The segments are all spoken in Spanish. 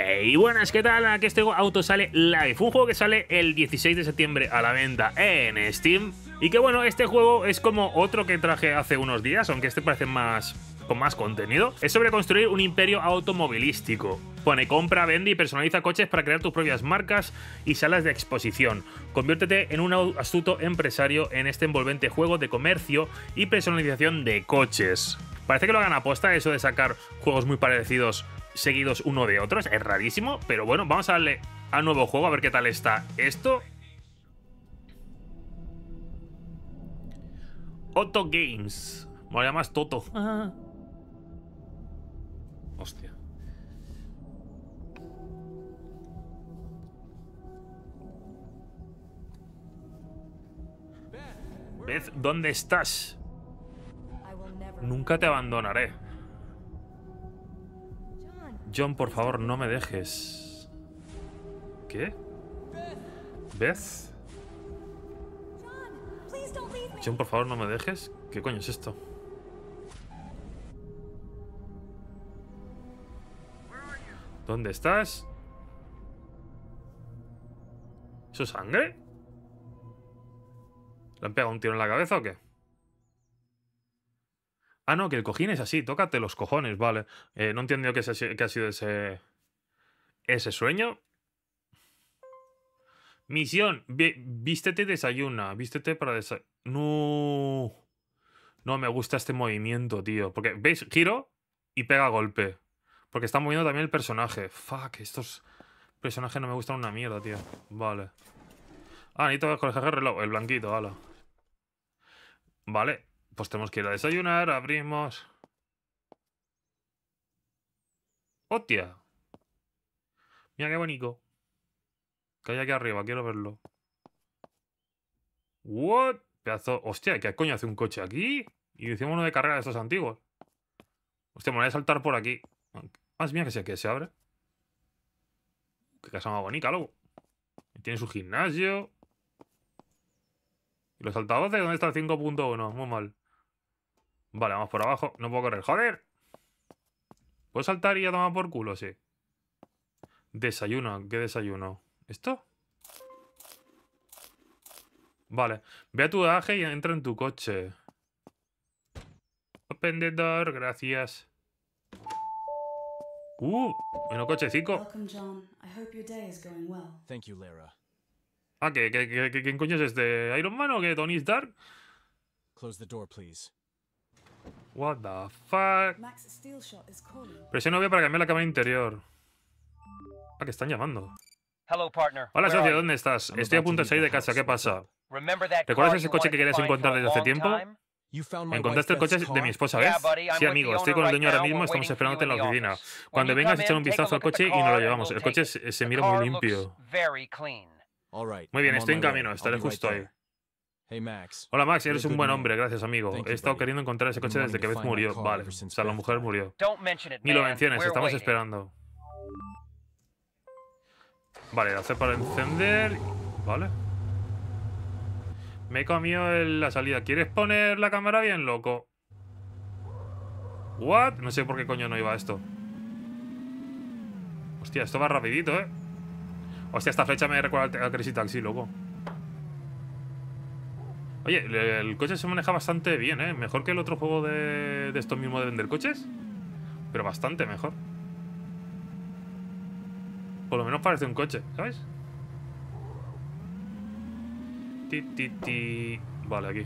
Hey, buenas, ¿qué tal? Aquí este auto sale live, un juego que sale el 16 de septiembre a la venta en Steam. Y que bueno, este juego es como otro que traje hace unos días, aunque este parece más con más contenido, es sobre construir un imperio automovilístico. Pone compra, vende y personaliza coches para crear tus propias marcas y salas de exposición. Conviértete en un astuto empresario en este envolvente juego de comercio y personalización de coches. Parece que lo hagan aposta eso de sacar juegos muy parecidos seguidos uno de otros Es rarísimo, pero bueno, vamos a darle al nuevo juego a ver qué tal está esto. Otto Games. Me lo llamas Toto. Hostia. Beth, ¿dónde estás? Nunca te abandonaré. John, por favor, no me dejes. ¿Qué? ¿Beth? John, por favor, no me dejes. ¿Qué coño es esto? ¿Dónde estás? ¿Eso sangre? ¿Le han pegado un tiro en la cabeza o qué? Ah, no, que el cojín es así, tócate los cojones, vale. Eh, no entiendo qué, que ha sido ese, ese sueño. Misión, vístete y desayuna, vístete para desayunar. No. No me gusta este movimiento, tío. Porque, ¿veis? Giro y pega golpe. Porque está moviendo también el personaje. Fuck, estos personajes no me gustan una mierda, tío. Vale. Ah, necesito con el reloj. El blanquito, ala. Vale. Pues tenemos que ir a desayunar, abrimos. ¡Hostia! Mira qué bonito. Que hay aquí arriba, quiero verlo. ¿What? Pedazo. Hostia, ¿qué coño hace un coche aquí? Y decimos uno de carrera de estos antiguos. Hostia, me voy a saltar por aquí. Más ah, mía que se, que se abre. Qué casa más bonita, luego. Tiene su gimnasio. ¿Y los altavoces? ¿Dónde está el 5.1? Muy mal. Vale, vamos por abajo. No puedo correr. ¡Joder! ¿Puedo saltar y a tomar por culo? Sí. Desayuno. ¿Qué desayuno? ¿Esto? Vale. Ve a tu daje y entra en tu coche. Open the door. Gracias. Uh, Bueno, cochecito. Ah, ¿qué, qué, qué, coño es este? ¿Iron Man o qué? ¿Tony Stark? Close What the fuck? Presiona veo para cambiar la cámara interior. Ah, que están llamando. Hola, socio, ¿dónde estás? Estoy a punto de salir de casa, ¿qué pasa? ¿Recuerdas ese coche que querías encontrar desde hace tiempo? Encontraste el coche de mi esposa, ¿ves? Sí, amigo, estoy con el dueño ahora mismo, estamos esperándote en la oficina. Cuando vengas, echar un vistazo al coche y nos lo llevamos. El coche se mira muy limpio. Muy bien, estoy en camino, estaré justo ahí. Hola Max, eres un buen hombre, gracias amigo. He estado queriendo encontrar ese coche desde que Beth murió. Vale, o sea, la mujer murió. Ni lo menciones, estamos esperando. Vale, hacer para encender. Vale. Me he comido la salida. ¿Quieres poner la cámara bien, loco? ¿What? No sé por qué coño no iba esto. Hostia, esto va rapidito, ¿eh? Hostia, esta flecha me recuerda a Crazy sí, loco. Oye, el coche se maneja bastante bien, ¿eh? Mejor que el otro juego de, estos esto mismo de vender coches. Pero bastante mejor. Por lo menos parece un coche, ¿sabes? Ti, ti, ti. Vale, aquí.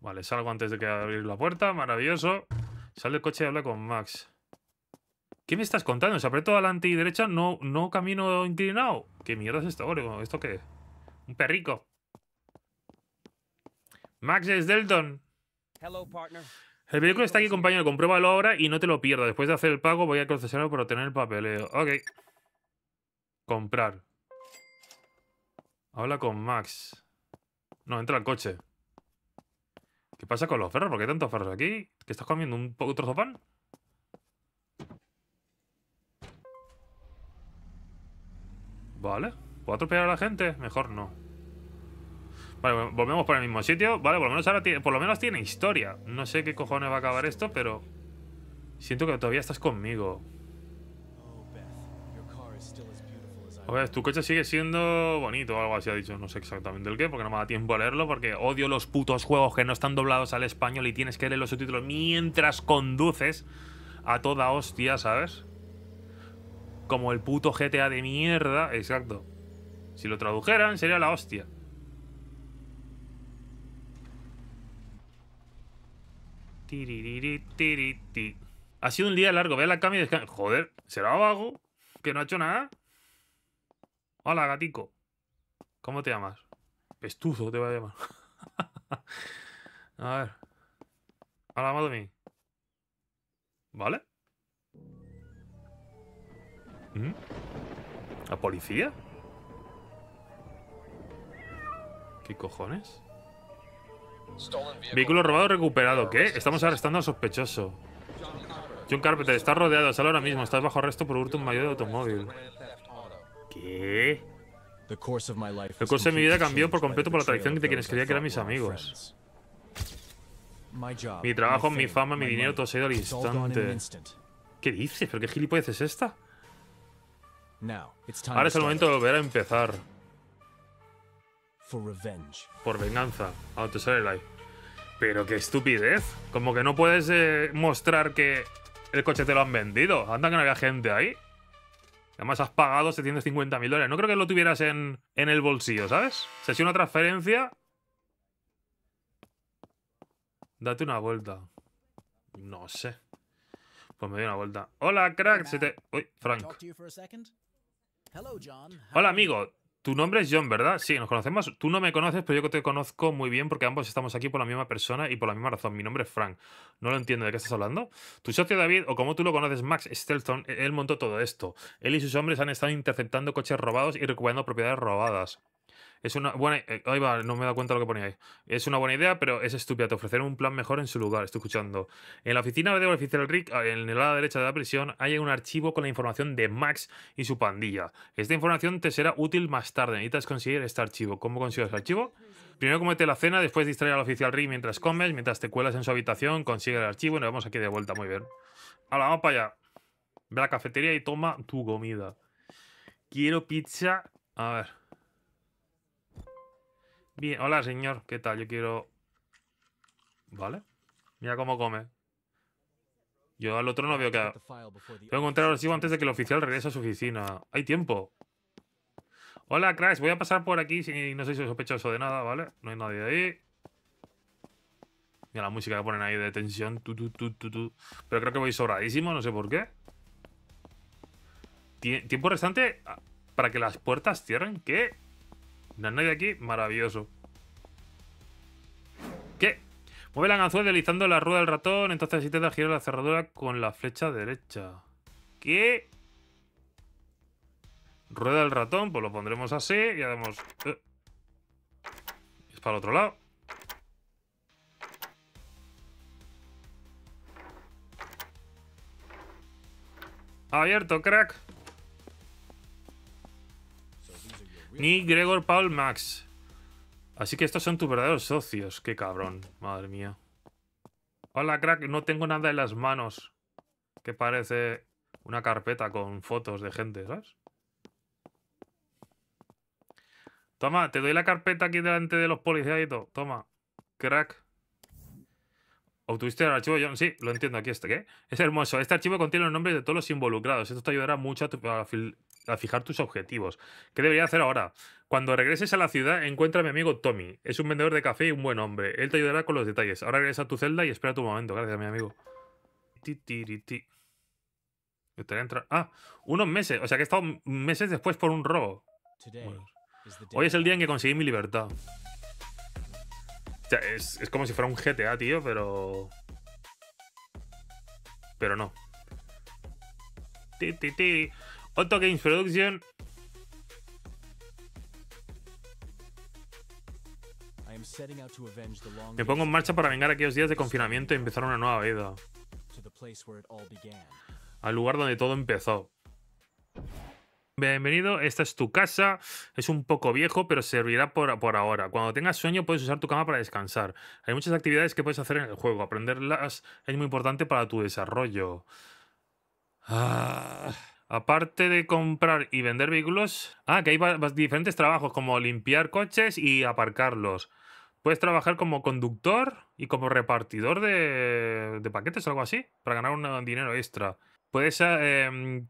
Vale, salgo antes de que abrir la puerta. Maravilloso. Sale el coche y habla con Max. ¿Qué me estás contando? ¿Se aprieto adelante y derecha? ¿No, no camino inclinado? ¿Qué mierda es esto, ¿Esto qué? Un perrico. Max es Delton. El vehículo está aquí, compañero. Compruébalo ahora y no te lo pierdas. Después de hacer el pago, voy a procesarlo para obtener el papeleo. Ok. Comprar. Habla con Max. No, entra al coche. ¿Qué pasa con los ferros? ¿Por qué tantos ferros aquí? ¿Qué estás comiendo un trozo de pan? Vale. ¿Puedo atropellar a la gente? Mejor no. Vale, volvemos por el mismo sitio. Vale, por lo menos ahora tiene, por lo menos tiene historia. No sé qué cojones va a acabar esto, pero... Siento que todavía estás conmigo. Oh, a ver, tu coche sigue siendo bonito o algo así ha dicho. No sé exactamente el qué, porque no me da tiempo a leerlo, porque odio los putos juegos que no están doblados al español y tienes que leer los subtítulos mientras conduces a toda hostia, ¿sabes? Como el puto GTA de mierda. Exacto. Si lo tradujeran sería la hostia. Ha sido un día largo. Ve la cama y descansa. Joder, ¿será vago? ¿Que no ha hecho nada? Hola, gatico. ¿Cómo te llamas? Pestuzo te va a llamar. a ver. Hola, madre mía. ¿Vale? ¿La policía? ¿Qué cojones? Vehículo robado recuperado. ¿Qué? Estamos arrestando al sospechoso. John Carpenter, estás rodeado. Sal ahora mismo. Estás bajo arresto por hurto un mayor de automóvil. ¿Qué? El curso de mi vida cambió por completo por la traición de quienes creía que eran mis amigos. Mi trabajo, mi fama, mi dinero, todo se ha ido al instante. ¿Qué dices? ¿Pero qué gilipollas es esta? Ahora es el momento de volver a empezar. Por venganza. A te sale like. Pero qué estupidez. Como que no puedes eh, mostrar que el coche te lo han vendido. Anda que no había gente ahí. Además has pagado 750.000 dólares. No creo que lo tuvieras en, el bolsillo, ¿sabes? Si ha sido una transferencia... Date una vuelta. No sé. Pues me doy una vuelta. Hola, crack. Se te... Uy, Frank. Hola amigo, tu nombre es John, ¿verdad? Sí, nos conocemos. Tú no me conoces, pero yo te conozco muy bien porque ambos estamos aquí por la misma persona y por la misma razón. Mi nombre es Frank. No lo entiendo de qué estás hablando. Tu socio David, o como tú lo conoces, Max Stelton, él montó todo esto. Él y sus hombres han estado interceptando coches robados y recuperando propiedades robadas. Es una buena. Eh, no me he dado cuenta lo que ponía ahí. Es una buena idea, pero es estúpida. Te ofrecer un plan mejor en su lugar. Estoy escuchando. En la oficina la oficial Rick, ah, en el lado derecha de la prisión, hay un archivo con la información de Max y su pandilla. Esta información te será útil más tarde. Necesitas conseguir este archivo. ¿Cómo consigues el archivo? Primero comete la cena, después distrae al oficial Rick mientras comes, mientras te cuelas en su habitación, consigue el archivo y nos vemos aquí de vuelta. Muy bien. Ahora, vamos para allá. Ve a la cafetería y toma tu comida. Quiero pizza. A ver. Bien, hola señor, ¿qué tal? Yo quiero... Vale. Mira cómo come. Yo al otro no veo que... Voy a encontrar el archivo antes de que el oficial regrese a su oficina. Hay tiempo. Hola, Crash. Voy a pasar por aquí si no soy sospechoso de nada, ¿vale? No hay nadie ahí. Mira la música que ponen ahí de tensión. Pero creo que voy sobradísimo, no sé por qué. Tiempo restante ah, para que las puertas cierren. ¿Qué? No hay nadie aquí. Maravilloso. ¿Qué? Mueve la ganzúa deslizando la rueda del ratón. Entonces te da, girar la cerradura con la flecha derecha. ¿Qué? Rueda del ratón. Pues lo pondremos así y haremos... Eh. Es para el otro lado. Abierto, crack. ni Gregor Paul Max. Así que estos son tus verdaderos socios. Qué cabrón, madre mía. Hola, crack. No tengo nada en las manos. Que parece una carpeta con fotos de gente, ¿sabes? Toma, te doy la carpeta aquí delante de los policías y todo. Toma, crack. Obtuviste el archivo John. Sí, lo entiendo. Aquí ¿Este ¿Qué? Es hermoso. Este archivo contiene los nombres de todos los involucrados. Esto te ayudará mucho a, tu, a fijar tus objetivos. ¿Qué debería hacer ahora? Cuando regreses a la ciudad, encuentra a mi amigo Tommy. Es un vendedor de café y un buen hombre. Él te ayudará con los detalles. Ahora regresa a tu celda y espera tu momento. Gracias, mi amigo. Ah, unos meses. O sea que he estado meses después por un robo. Hoy es el día en que conseguí mi libertad. O sea, es, es como si fuera un GTA, tío, pero... Pero no. Ti, ti, ti. Otto Games Production. Me pongo en marcha para vengar aquellos días de confinamiento y empezar una nueva vida. Al lugar donde todo empezó. Bienvenido, esta es tu casa. Es un poco viejo, pero servirá por, ahora. Cuando tengas sueño, puedes usar tu cama para descansar. Hay muchas actividades que puedes hacer en el juego. Aprenderlas es muy importante para tu desarrollo. Ah. Aparte de comprar y vender vehículos, ah, que hay diferentes trabajos como limpiar coches y aparcarlos. Puedes trabajar como conductor y como repartidor de, paquetes o algo así, para ganar un dinero extra. Puedes ah, em,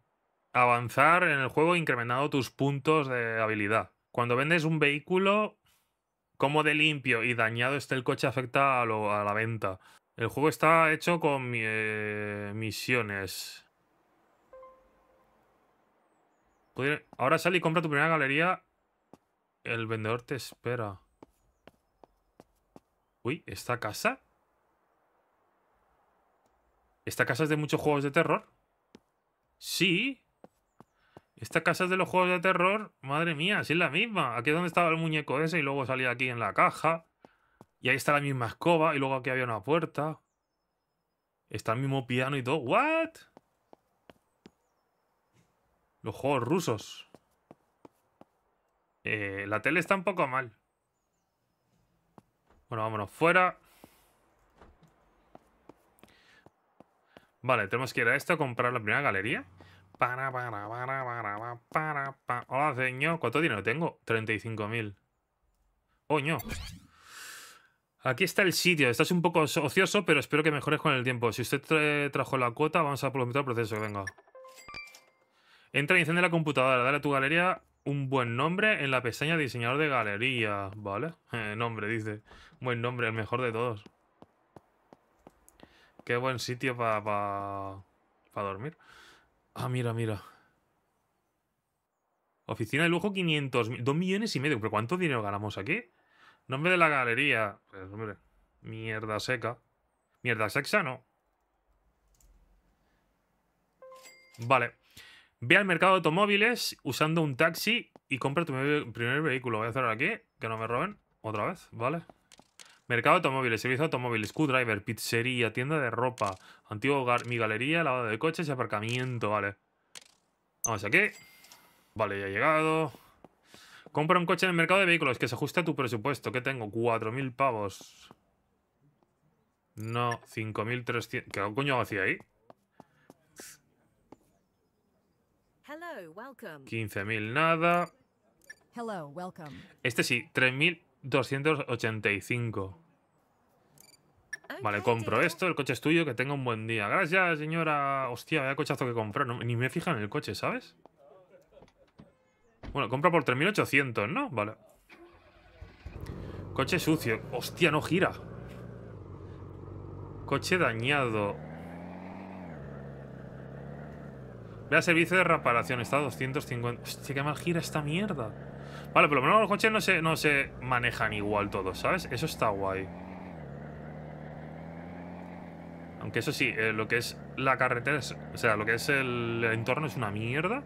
avanzar en el juego incrementando tus puntos de habilidad. Cuando vendes un vehículo, cómo de limpio y dañado esté el coche afecta a, la venta. El juego está hecho con eh, misiones. Ahora sal y compra tu primera galería. El vendedor te espera. Uy, ¿esta casa? ¿Esta casa es de muchos juegos de terror? Sí. Esta casa es de los juegos de terror. Madre mía, sí es la misma. Aquí es donde estaba el muñeco ese y luego salía aquí en la caja. Y ahí está la misma escoba y luego aquí había una puerta. Está el mismo piano y todo. ¿What? Los juegos rusos. Eh, la tele está un poco mal. Bueno, vámonos fuera. Vale, tenemos que ir a esto a comprar la primera galería. Para, para, para, para, para, Hola, señor. ¿Cuánto dinero tengo? 35.000. Oño. Aquí está el sitio. Estás un poco ocioso, pero espero que mejores con el tiempo. Si usted trajo la cuota, vamos a implementar el proceso. que Venga. Entra y enciende la computadora. Dale a tu galería un buen nombre en la pestaña diseñador de galería. ¿Vale? nombre, dice. Buen nombre, el mejor de todos. Qué buen sitio para para dormir. Ah, mira, mira. Oficina de lujo 500 dos 2 millones y medio. ¿Pero cuánto dinero ganamos aquí? Nombre de la galería. Pues, mierda seca. Mierda sexa, no. Vale. Ve al mercado de automóviles usando un taxi y compra tu primer vehículo. Voy a cerrar aquí, que no me roben. Otra vez, ¿vale? Mercado de automóviles, servicio de automóviles, Q-Driver, pizzería, tienda de ropa, antiguo hogar, mi galería, lavado de coches y aparcamiento, vale. Vamos aquí. Vale, ya he llegado. Compra un coche en el mercado de vehículos que se ajuste a tu presupuesto. ¿Qué tengo? 4.000 pavos. No, 5.300. ¿Qué coño hacía ahí? 15.000 nada. Este sí, 3.285. Vale, compro esto, el coche es tuyo, que tenga un buen día. Gracias, señora. Hostia, vaya cochazo que compró. ni me fijan en el coche, ¿sabes? Bueno, compra por 3.800, ¿no? Vale. Coche sucio. Hostia, no gira. Coche dañado. Ve a servicio de reparación, está 250. Hostia, que mal gira esta mierda. Vale, por lo menos los coches no se, no se manejan igual todos, ¿sabes? Eso está guay. Aunque eso sí, eh, lo que es la carretera, o sea, lo que es el entorno es una mierda.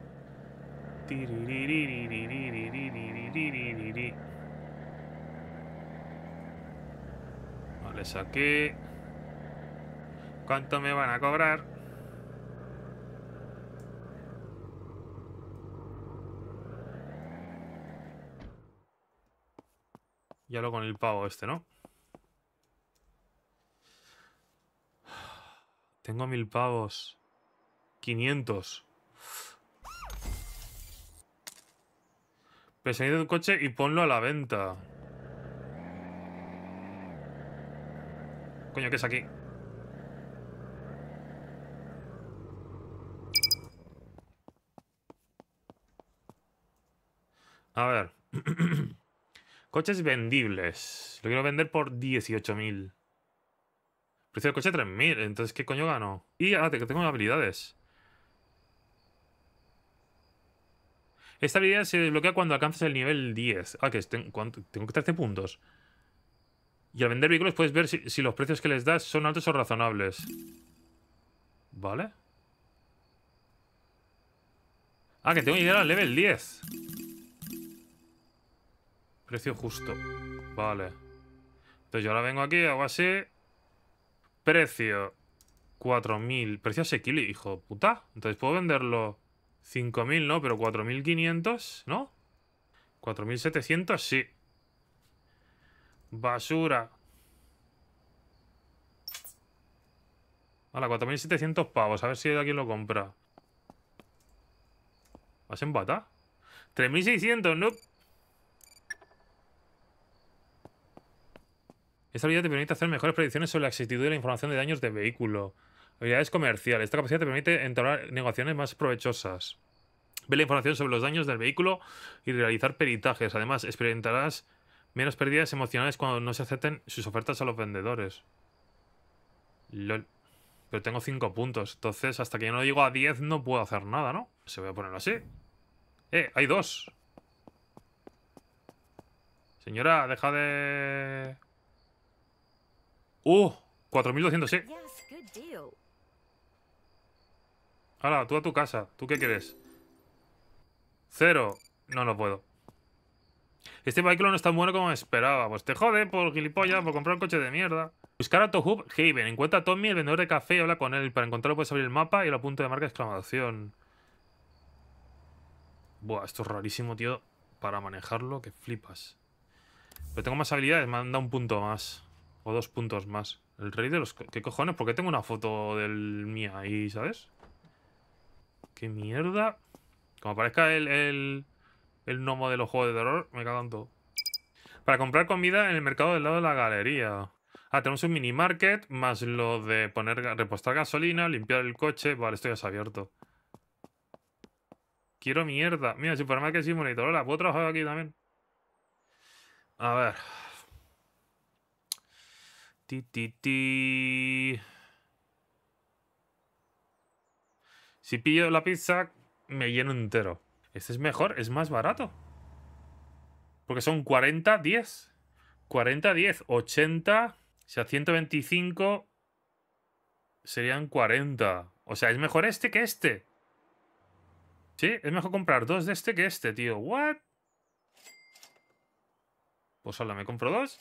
Vale, saqué. ¿Cuánto me van a cobrar? Ya lo con el pavo este, ¿no? Tengo mil pavos. 500. de un coche y ponlo a la venta. Coño, ¿qué es aquí? A ver. Coches vendibles. Lo quiero vender por 18.000. Precio del coche 3.000. Entonces, ¿qué coño gano? Y que ah, tengo habilidades. Esta habilidad se desbloquea cuando alcanzas el nivel 10. Ah, que que tengo 13 puntos. Y al vender vehículos puedes ver si, los precios que les das son altos o razonables. Vale. Ah, que tengo que llegar al level 10. Precio justo. Vale. Entonces yo ahora vengo aquí, hago así. Precio. 4.000. Precio asequible, hijo puta. Entonces puedo venderlo 5.000, ¿no? Pero 4.500, ¿no? 4.700, sí. Basura. Hola, 4.700 pavos. A ver si aquí lo compra. ¿Vas a bata? 3.600, no. Esta habilidad te permite hacer mejores predicciones sobre la exactitud de la información de daños de vehículo. Habilidades comercial. Esta capacidad te permite entablar negociaciones más provechosas. Ver la información sobre los daños del vehículo y realizar peritajes. Además, experimentarás menos pérdidas emocionales cuando no se acepten sus ofertas a los vendedores. LOL. Pero tengo 5 puntos. Entonces, hasta que yo no llego a 10 no puedo hacer nada, ¿no? Se voy a poner así. ¡Eh! ¡Hay dos! Señora, deja de... ¡Uh! 4200, sí. Ahora, tú a tu casa. ¿Tú qué quieres? Cero. No, lo puedo. Este vehículo no es tan bueno como esperaba. Pues te jode por gilipollas, por comprar un coche de mierda. Buscar a Tohub Haven. Encuentra a Tommy, el vendedor de café, y habla con él. Para encontrarlo puedes abrir el mapa y el punto de marca exclamación. Buah, esto es rarísimo, tío. Para manejarlo, que flipas. Pero tengo más habilidades, me han dado un punto más. O dos puntos más. El rey de los... ¿Qué cojones? ¿Por qué tengo una foto del mía ahí, sabes? ¿Qué mierda? Como aparezca el, el, gnomo de los juegos de terror, me cago en todo. Para comprar comida en el mercado del lado de la galería. Ah, tenemos un mini market más lo de poner repostar gasolina, limpiar el coche. Vale, esto ya se ha abierto. Quiero mierda. Mira, supermarket sí, monitor. Hola, puedo trabajar aquí también. A ver. Si pillo la pizza, me lleno entero. Este es mejor, es más barato. Porque son 40, 10. 40, 10, 80. O sea, 125 serían 40. O sea, es mejor este que este. Sí, es mejor comprar dos de este que este, tío. ¿What? Pues ahora me compro dos.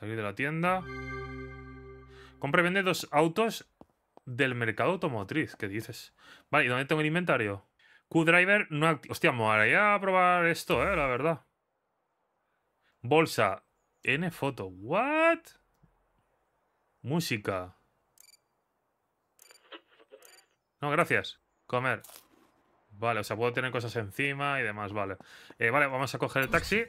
Salir de la tienda. Compra y vende dos autos del mercado automotriz. ¿Qué dices? Vale, ¿y dónde tengo el inventario? Q-Driver no activa. Hostia, me a probar esto, eh, la verdad. Bolsa. N-Foto. ¿What? Música. No, gracias. Comer. Vale, o sea, puedo tener cosas encima y demás, vale. Eh, vale, vamos a coger el taxi.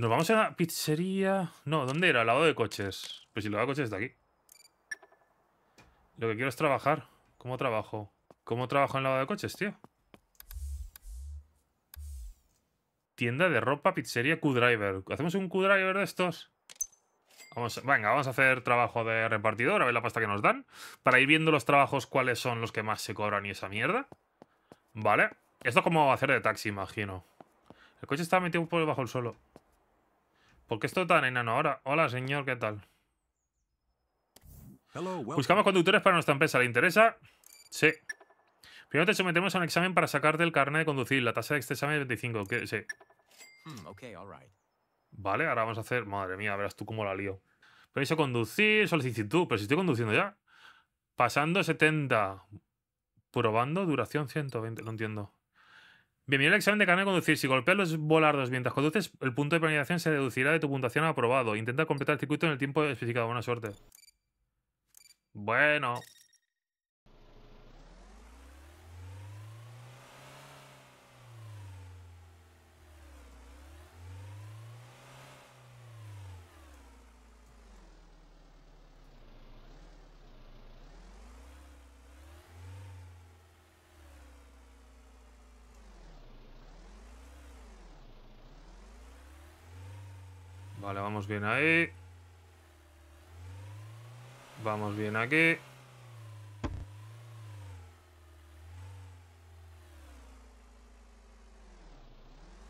Nos vamos a la pizzería... No, ¿dónde era? Al lado de coches. Pues si el lado de coches está aquí. Lo que quiero es trabajar. ¿Cómo trabajo? ¿Cómo trabajo en el lado de coches, tío? Tienda de ropa, pizzería, Q-Driver. ¿Hacemos un Q-Driver de estos? Vamos, venga, vamos a hacer trabajo de repartidor, a ver la pasta que nos dan. Para ir viendo los trabajos, cuáles son los que más se cobran y esa mierda. Vale. Esto es como hacer de taxi, imagino. El coche está metido poco debajo el suelo. ¿Por qué tan enano ahora? Hola, señor, ¿qué tal? Buscamos conductores para nuestra empresa. ¿Le interesa? Sí. Primero te sometemos a un examen para sacarte el carnet de conducir. La tasa de este examen es 25. ¿Qué? Sí. Hmm, vale, ahora vamos a hacer... Madre mía, verás tú cómo la lío. Permiso conducir, solicitud. Pero si estoy conduciendo ya. Pasando 70. Probando, duración 120. No entiendo. Bienvenido al examen de canal de conducir. Si golpeas los volardos mientras conduces, el punto de penalización se deducirá de tu puntuación aprobado. Intenta completar el circuito en el tiempo especificado. Buena suerte. Bueno. Vale, vamos bien ahí. Vamos bien aquí.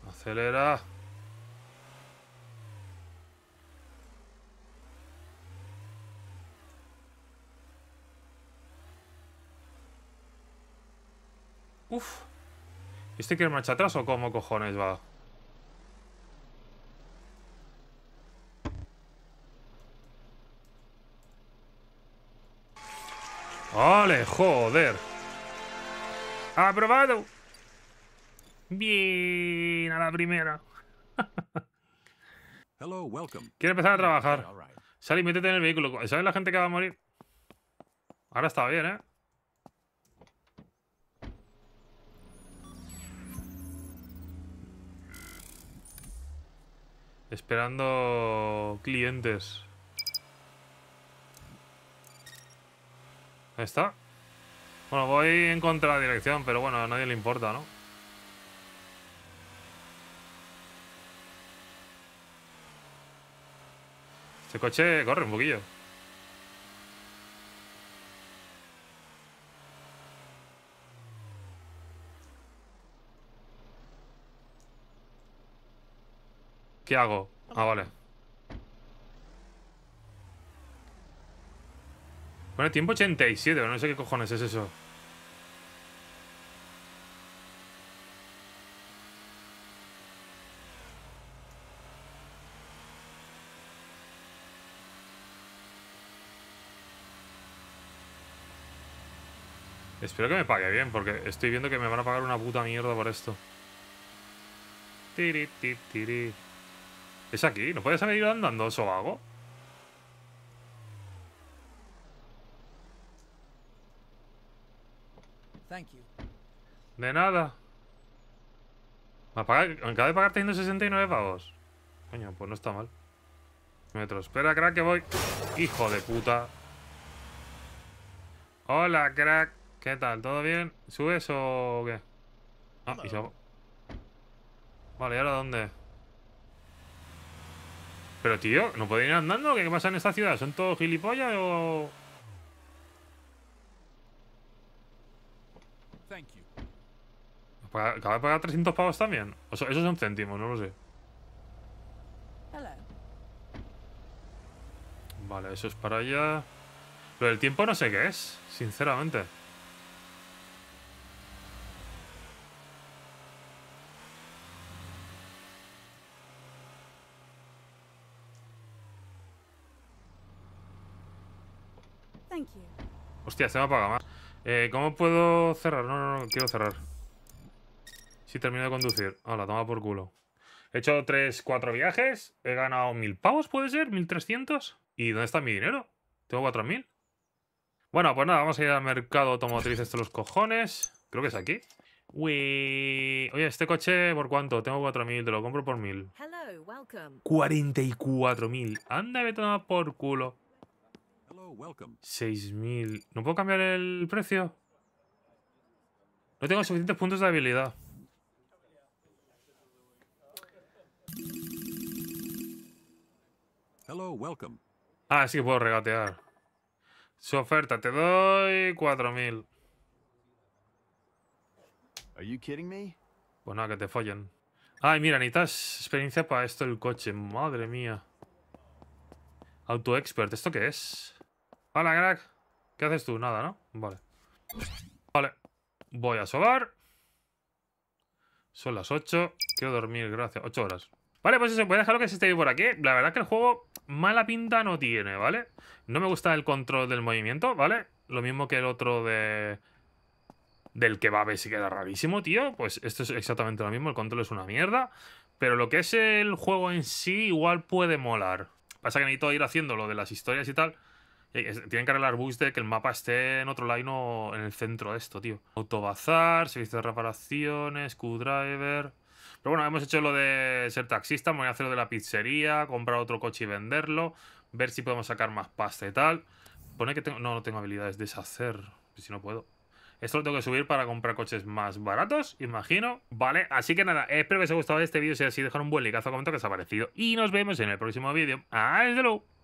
Acelera. Uf. ¿Este quiere marcha atrás o cómo cojones va? ¡Ale, joder! ¡Aprobado! Bien, a la primera. Quiero empezar a trabajar. Sal y métete en el vehículo. ¿Sabes la gente que va a morir? Ahora está bien, ¿eh? Esperando clientes. Ahí está. Bueno, voy en contra de la dirección, pero bueno, a nadie le importa, ¿no? Este coche corre un poquillo. ¿Qué hago? Ah, vale. Bueno, tiempo 87, no sé qué cojones es eso. Espero que me pague bien, porque estoy viendo que me van a pagar una puta mierda por esto. Tiri, tiri, ¿Es aquí? ¿No puedes haber ido andando, hago? De nada. Me de pagar 169 pavos. Coño, pues no está mal. Metro, espera, crack, que voy. Hijo de puta. Hola, crack. ¿Qué tal? ¿Todo bien? ¿Subes o qué? Ah, y Vale, ¿y ahora dónde? Pero tío, ¿no podéis ir andando? ¿Qué pasa en esta ciudad? ¿Son todos gilipollas o...? ¿Acaba de pagar 300 pavos también? O sea, es son céntimos, no lo sé. Vale, eso es para allá. Lo del tiempo no sé qué es, sinceramente. Hostia, se me apaga más. Eh, ¿Cómo puedo cerrar? No, no, no, quiero cerrar. Si termino de conducir. Hola, toma por culo. He hecho 3, 4 viajes. He ganado 1000 pavos, ¿puede ser? ¿1300? ¿Y dónde está mi dinero? Tengo 4000. Bueno, pues nada, vamos a ir al mercado automotriz estos los cojones. Creo que es aquí. Uy. Oye, este coche, ¿por cuánto? Tengo 4.000, te lo compro por 1.000. 44.000. Anda, me toma por culo. 6.000. ¿No puedo cambiar el precio? No tengo suficientes puntos de habilidad. Ah, sí, puedo regatear. Su oferta, te doy 4000. Pues nada, que te follen. Ay, mira, necesitas experiencia para esto el coche. Madre mía. Auto Expert, ¿esto qué es? Hola, crack. ¿Qué haces tú? Nada, ¿no? Vale. Vale. Voy a sobar. Son las 8. Quiero dormir, gracias. 8 horas. Vale, pues eso, voy a lo que se esté por aquí. La verdad que el juego mala pinta no tiene, ¿vale? No me gusta el control del movimiento, ¿vale? Lo mismo que el otro de... Del que va a si queda rarísimo, tío. Pues esto es exactamente lo mismo, el control es una mierda. Pero lo que es el juego en sí igual puede molar. Pasa que necesito ir haciendo lo de las historias y tal. Eh, tienen que arreglar bus de que el mapa esté en otro Y no en el centro de esto, tío. Autobazar, servicio de reparaciones, Q-Driver... Pero bueno, hemos hecho lo de ser taxista, voy a hacer lo de la pizzería, comprar otro coche y venderlo, ver si podemos sacar más pasta y tal. Pone que tengo... No, no tengo habilidades, de deshacer, si no puedo. Esto lo tengo que subir para comprar coches más baratos, imagino. Vale, así que nada, espero que os haya gustado este vídeo. Si es así, dejar un buen likeazo, comentario que os ha parecido. Y nos vemos en el próximo vídeo. ¡Hasta